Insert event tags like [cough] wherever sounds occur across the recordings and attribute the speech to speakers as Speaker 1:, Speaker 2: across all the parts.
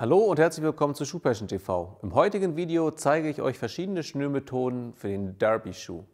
Speaker 1: Hallo und herzlich willkommen zu Schuhpassion TV. Im heutigen Video zeige ich euch verschiedene Schnürmethoden für den Derby-Schuh.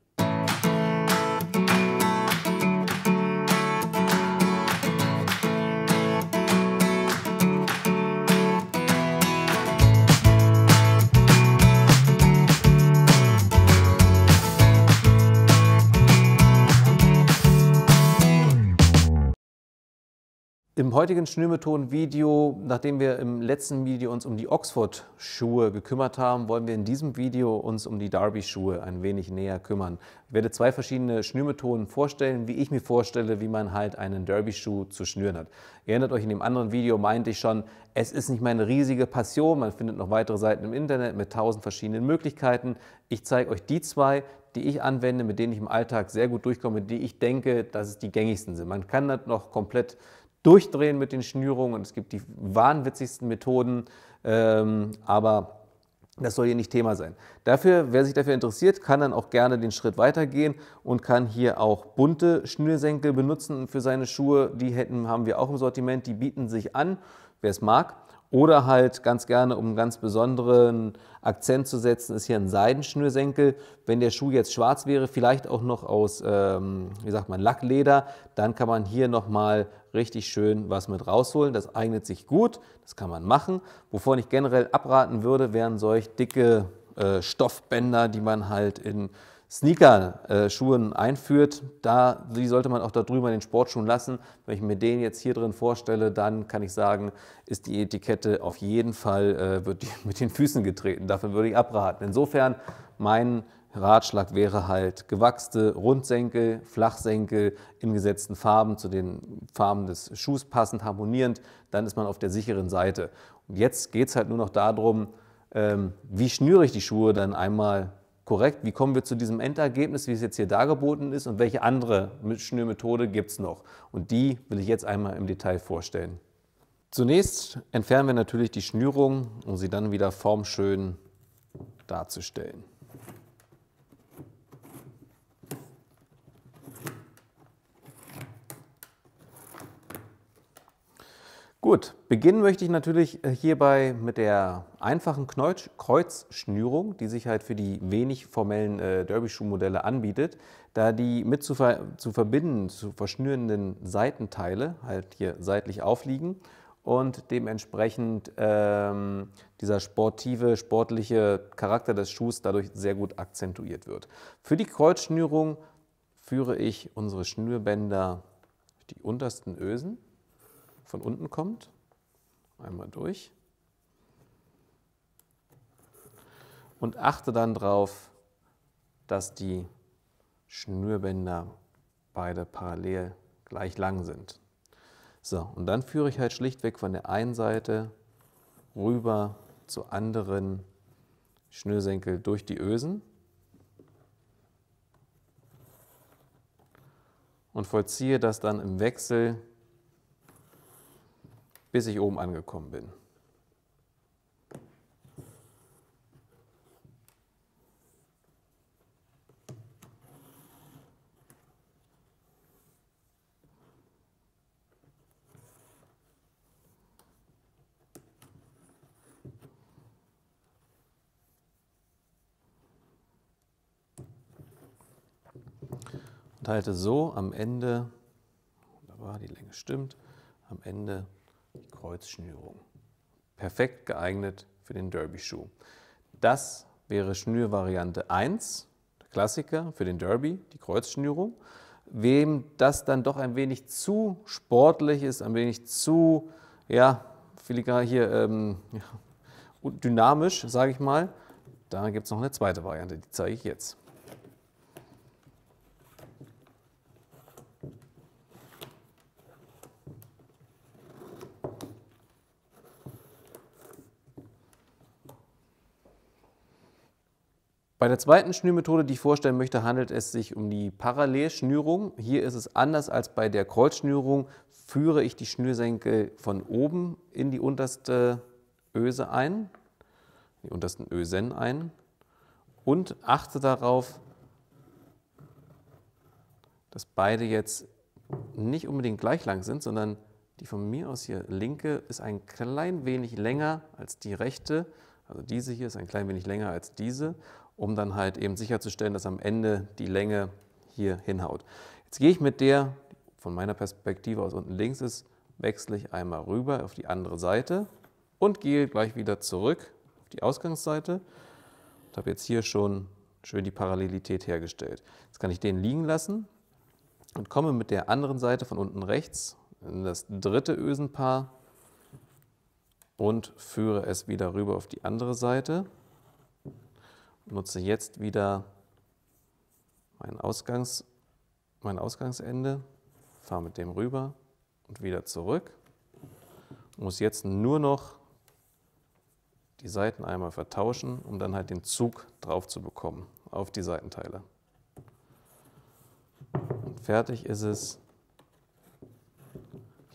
Speaker 1: Im heutigen Schnürmethoden-Video, nachdem wir im letzten Video uns um die Oxford-Schuhe gekümmert haben, wollen wir in diesem Video uns um die Derby-Schuhe ein wenig näher kümmern. Ich werde zwei verschiedene Schnürmethoden vorstellen, wie ich mir vorstelle, wie man halt einen Derby-Schuh zu schnüren hat. Ihr erinnert euch, in dem anderen Video meinte ich schon, es ist nicht meine riesige Passion, man findet noch weitere Seiten im Internet mit tausend verschiedenen Möglichkeiten. Ich zeige euch die zwei, die ich anwende, mit denen ich im Alltag sehr gut durchkomme, die ich denke, dass es die gängigsten sind. Man kann das noch komplett durchdrehen mit den Schnürungen. Es gibt die wahnwitzigsten Methoden, ähm, aber das soll hier nicht Thema sein. Dafür, wer sich dafür interessiert, kann dann auch gerne den Schritt weitergehen und kann hier auch bunte Schnürsenkel benutzen für seine Schuhe. Die hätten, haben wir auch im Sortiment, die bieten sich an, wer es mag. Oder halt ganz gerne, um einen ganz besonderen Akzent zu setzen, ist hier ein Seidenschnürsenkel. Wenn der Schuh jetzt schwarz wäre, vielleicht auch noch aus, ähm, wie sagt man, Lackleder, dann kann man hier nochmal richtig schön was mit rausholen. Das eignet sich gut, das kann man machen. Wovon ich generell abraten würde, wären solch dicke äh, Stoffbänder, die man halt in Sneaker-Schuhen äh, einführt, da, die sollte man auch da drüben in den Sportschuhen lassen. Wenn ich mir den jetzt hier drin vorstelle, dann kann ich sagen, ist die Etikette auf jeden Fall äh, wird [laughs] mit den Füßen getreten. Davon würde ich abraten. Insofern, mein Ratschlag wäre halt gewachste Rundsenkel, Flachsenkel in gesetzten Farben, zu den Farben des Schuhs passend, harmonierend. Dann ist man auf der sicheren Seite. Und jetzt geht es halt nur noch darum, ähm, wie schnüre ich die Schuhe dann einmal korrekt, wie kommen wir zu diesem Endergebnis, wie es jetzt hier dargeboten ist und welche andere Schnürmethode gibt es noch. Und die will ich jetzt einmal im Detail vorstellen. Zunächst entfernen wir natürlich die Schnürung, um sie dann wieder formschön darzustellen. Gut, beginnen möchte ich natürlich äh, hierbei mit der einfachen Kreuzschnürung, die sich halt für die wenig formellen äh, Derby-Schuhmodelle anbietet, da die mit zu, ver zu verbinden, zu verschnürenden Seitenteile halt hier seitlich aufliegen und dementsprechend ähm, dieser sportive, sportliche Charakter des Schuhs dadurch sehr gut akzentuiert wird. Für die Kreuzschnürung führe ich unsere Schnürbänder, die untersten Ösen, von unten kommt. Einmal durch. Und achte dann darauf, dass die Schnürbänder beide parallel gleich lang sind. So, und dann führe ich halt schlichtweg von der einen Seite rüber zur anderen Schnürsenkel durch die Ösen und vollziehe das dann im Wechsel bis ich oben angekommen bin. Und halte so am Ende, wunderbar, die Länge stimmt, am Ende Kreuzschnürung. Perfekt geeignet für den Derby-Schuh. Das wäre Schnürvariante 1, der Klassiker für den Derby, die Kreuzschnürung. Wem das dann doch ein wenig zu sportlich ist, ein wenig zu, ja, filigran hier ähm, ja, dynamisch, sage ich mal, da gibt es noch eine zweite Variante, die zeige ich jetzt. Bei der zweiten Schnürmethode, die ich vorstellen möchte, handelt es sich um die Parallelschnürung. Hier ist es anders als bei der Kreuzschnürung, führe ich die Schnürsenkel von oben in die unterste Öse ein, die untersten Ösen ein und achte darauf, dass beide jetzt nicht unbedingt gleich lang sind, sondern die von mir aus hier linke ist ein klein wenig länger als die rechte. Also diese hier ist ein klein wenig länger als diese, um dann halt eben sicherzustellen, dass am Ende die Länge hier hinhaut. Jetzt gehe ich mit der, von meiner Perspektive aus unten links ist, wechsle ich einmal rüber auf die andere Seite und gehe gleich wieder zurück auf die Ausgangsseite Ich habe jetzt hier schon schön die Parallelität hergestellt. Jetzt kann ich den liegen lassen und komme mit der anderen Seite von unten rechts in das dritte Ösenpaar und führe es wieder rüber auf die andere Seite. Nutze jetzt wieder mein, Ausgangs, mein Ausgangsende, fahre mit dem rüber und wieder zurück. Muss jetzt nur noch die Seiten einmal vertauschen, um dann halt den Zug drauf zu bekommen auf die Seitenteile. Und fertig ist es.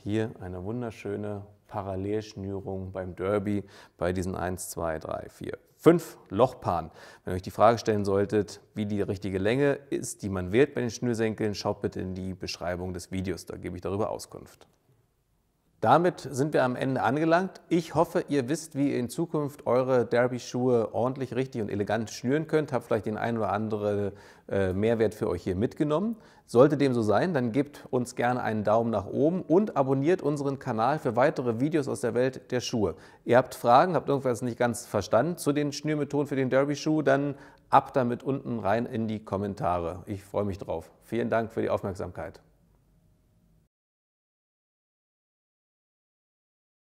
Speaker 1: Hier eine wunderschöne Parallelschnürung beim Derby bei diesen 1, 2, 3, 4, 5 Lochpaaren. Wenn ihr euch die Frage stellen solltet, wie die richtige Länge ist, die man wählt bei den Schnürsenkeln, schaut bitte in die Beschreibung des Videos, da gebe ich darüber Auskunft. Damit sind wir am Ende angelangt. Ich hoffe, ihr wisst, wie ihr in Zukunft eure Derby-Schuhe ordentlich, richtig und elegant schnüren könnt. Habt vielleicht den einen oder anderen äh, Mehrwert für euch hier mitgenommen. Sollte dem so sein, dann gebt uns gerne einen Daumen nach oben und abonniert unseren Kanal für weitere Videos aus der Welt der Schuhe. Ihr habt Fragen, habt irgendwas nicht ganz verstanden zu den Schnürmethoden für den Derby-Schuh, dann ab damit unten rein in die Kommentare. Ich freue mich drauf. Vielen Dank für die Aufmerksamkeit.